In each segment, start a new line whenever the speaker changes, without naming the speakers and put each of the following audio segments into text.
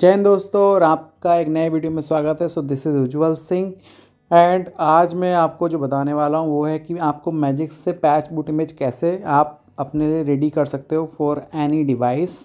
जैन दोस्तों और आपका एक नए वीडियो में स्वागत है so this is Ujjwal Singh and आज मैं आपको जो बताने वाला हूँ वो है कि आपको मैजिक से पैच बूट इमेज कैसे आप अपने लिए रेडी कर सकते हो for any device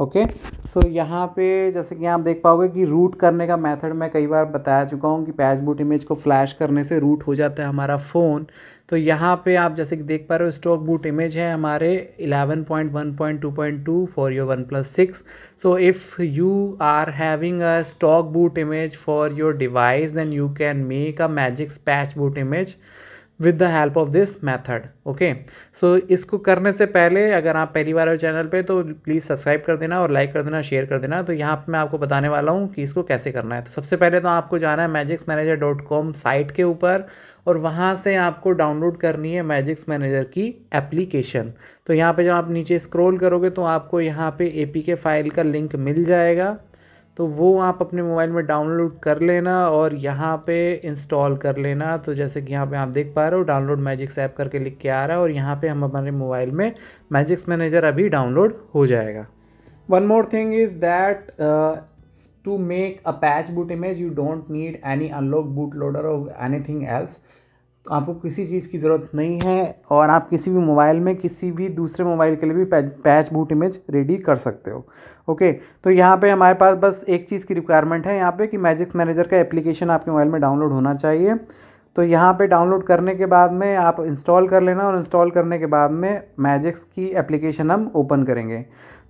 okay so यहाँ पे जैसे कि आप देख पाओगे कि रूट करने का मेथड मैं कई बार बताया चुका हूँ कि पैच बूट इमेज को फ्लैश करने से रूट हो जाता है हमारा फ़ोन तो यहाँ पे आप जैसे कि देख पा रहे हो स्टॉक बूट इमेज है हमारे 11.1.2.2 for your one plus six so if you are having a stock boot image for your device then you can make a Magisk patch boot image with the help of this method okay so इसको करने से पहले अगर आप पहली बार हो channel पे तो प्लीज़ सब्सक्राइब कर देना और लाइक कर देना शेयर कर देना तो यहाँ पर मैं आपको बताने वाला हूँ कि इसको कैसे करना है तो सबसे पहले तो आपको जाना है Magisk manager dot com site के ऊपर और वहाँ से आपको डाउनलोड करनी है मैजिक्स मैनेजर की एप्लीकेशन तो यहाँ पर जब आप नीचे स्क्रोल करोगे तो आपको यहाँ पर ए फाइल का लिंक मिल जाएगा तो वो आप अपने मोबाइल में डाउनलोड कर लेना और यहाँ पे इंस्टॉल कर लेना तो जैसे कि यहाँ पे आप देख पा रहे हो डाउनलोड मैजिक्स ऐप करके लिख के आ रहा है और यहाँ पे हम अपने मोबाइल में मैजिक्स मैनेजर अभी डाउनलोड हो जाएगा one more thing is that to make a patch boot image you don't need any unlock boot loader और एनी थिंग एल्स आपको किसी चीज़ की ज़रूरत नहीं है और आप किसी भी मोबाइल में किसी भी दूसरे मोबाइल के लिए भी पैच बूट इमेज रेडी कर सकते हो ओके तो यहाँ पे हमारे पास बस एक चीज़ की रिक्वायरमेंट है यहाँ पे कि मैजिक्स मैनेजर का एप्लीकेशन आपके मोबाइल में डाउनलोड होना चाहिए तो यहाँ पे डाउनलोड करने के बाद में आप इंस्टॉल कर लेना और इंस्टॉल करने के बाद में मैजिक्स की एप्लीकेशन हम ओपन करेंगे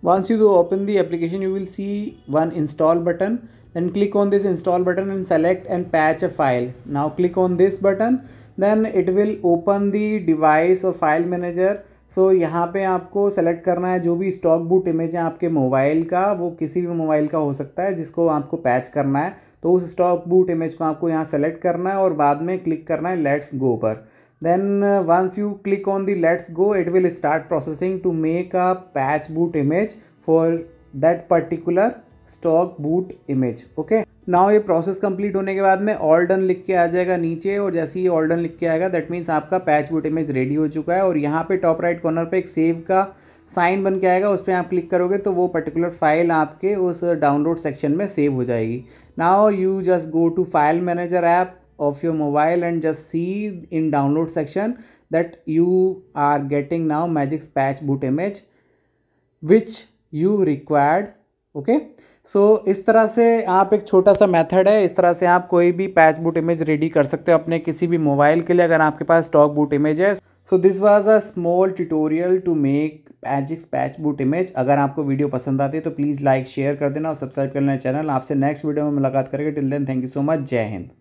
once you do open the application you will see one install button then click on this install button and select and patch a file now click on this button then it will open the device और file manager so यहाँ पे आपको select करना है जो भी stock boot image है आपके मोबाइल का वो किसी भी मोबाइल का हो सकता है जिसको आपको पैच करना है तो उस स्टॉक बूट इमेज को आपको यहाँ सेलेक्ट करना है और बाद में क्लिक करना है लेट्स गो पर then once you click on the let's go it will start processing to make a patch boot image for that particular stock boot image okay now ये प्रोसेस कंप्लीट होने के बाद में all done लिख के आ जाएगा नीचे और जैसे ही ऑल डन लिख के आएगा दैट मीन्स आपका पैच बूट इमेज रेडी हो चुका है और यहाँ पे टॉप राइट कॉर्नर पे एक सेव का साइन बन के आएगा उस पर आप क्लिक करोगे तो वो पर्टिकुलर फाइल आपके उस डाउनलोड सेक्शन में सेव हो जाएगी now you just go to file manager app of your mobile and just see in download section that you are getting now Magisk patch boot image which you required okay so so, इस तरह से आप एक छोटा सा method है इस तरह से आप कोई भी पैच बूट इमेज रेडी कर सकते हो अपने किसी भी मोबाइल के लिए अगर आपके पास स्टॉक बूट इमेज है so this was a small tutorial to make Magisk patch boot image अगर आपको वीडियो पसंद आती है तो प्लीज़ लाइक शेयर कर देना और सब्सक्राइब कर लेना चैनल आपसे नेक्स्ट वीडियो में मुलाकात करेंगे till then thank you so much जय हिंद